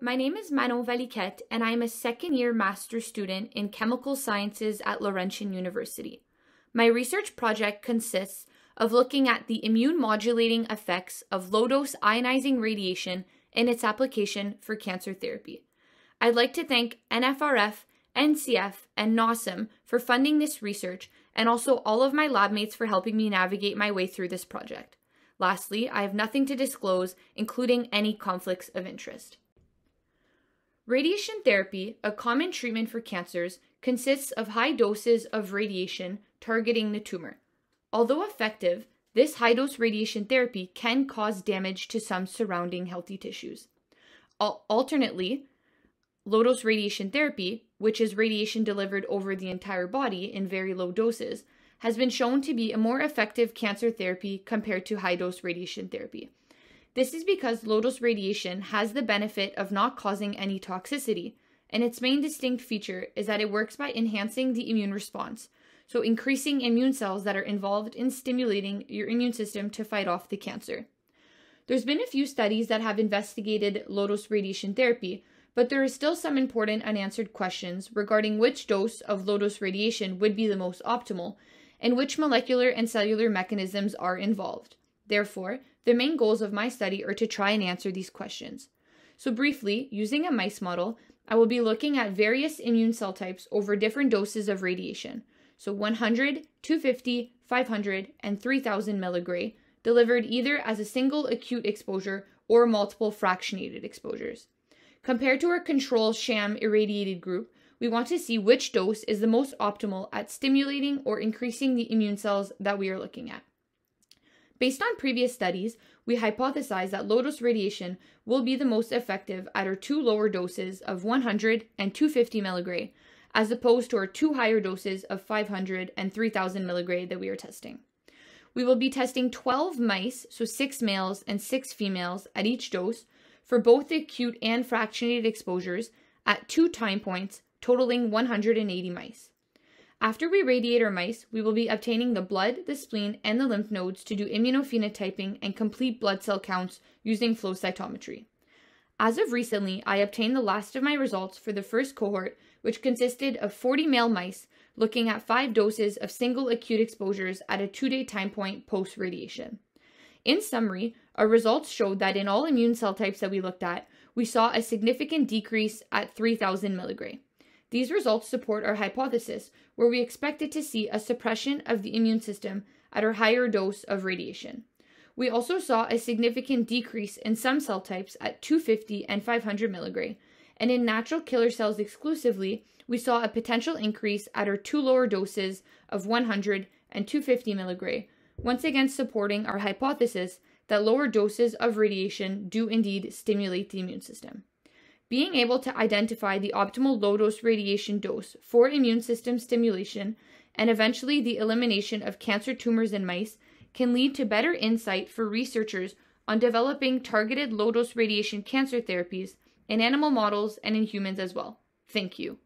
my name is Manon Valiquet, and I am a second year master's student in chemical sciences at Laurentian University. My research project consists of looking at the immune modulating effects of low dose ionizing radiation and its application for cancer therapy. I'd like to thank NFRF, NCF, and NOSM for funding this research and also all of my lab mates for helping me navigate my way through this project. Lastly, I have nothing to disclose, including any conflicts of interest. Radiation therapy, a common treatment for cancers, consists of high doses of radiation targeting the tumor. Although effective, this high dose radiation therapy can cause damage to some surrounding healthy tissues. Al- alternately, low dose radiation therapy, which is radiation delivered over the entire body in very low doses, has been shown to be a more effective cancer therapy compared to high dose radiation therapy. This is because lotus radiation has the benefit of not causing any toxicity, and its main distinct feature is that it works by enhancing the immune response, so increasing immune cells that are involved in stimulating your immune system to fight off the cancer. There's been a few studies that have investigated lotus radiation therapy, but there are still some important unanswered questions regarding which dose of lotus radiation would be the most optimal and which molecular and cellular mechanisms are involved. Therefore, the main goals of my study are to try and answer these questions. So, briefly, using a mice model, I will be looking at various immune cell types over different doses of radiation. So, 100, 250, 500, and 3000 milligray, delivered either as a single acute exposure or multiple fractionated exposures. Compared to our control sham irradiated group, we want to see which dose is the most optimal at stimulating or increasing the immune cells that we are looking at. Based on previous studies, we hypothesize that low dose radiation will be the most effective at our two lower doses of 100 and 250 milligray, as opposed to our two higher doses of 500 and 3000 milligray that we are testing. We will be testing 12 mice, so six males and six females at each dose, for both the acute and fractionated exposures at two time points, totaling 180 mice. After we radiate our mice, we will be obtaining the blood, the spleen, and the lymph nodes to do immunophenotyping and complete blood cell counts using flow cytometry. As of recently, I obtained the last of my results for the first cohort, which consisted of 40 male mice looking at five doses of single acute exposures at a two day time point post radiation. In summary, our results showed that in all immune cell types that we looked at, we saw a significant decrease at 3000 milligrams. These results support our hypothesis, where we expected to see a suppression of the immune system at our higher dose of radiation. We also saw a significant decrease in some cell types at 250 and 500 milligray, and in natural killer cells exclusively, we saw a potential increase at our two lower doses of 100 and 250 milligray, once again supporting our hypothesis that lower doses of radiation do indeed stimulate the immune system being able to identify the optimal low dose radiation dose for immune system stimulation and eventually the elimination of cancer tumors in mice can lead to better insight for researchers on developing targeted low dose radiation cancer therapies in animal models and in humans as well. Thank you.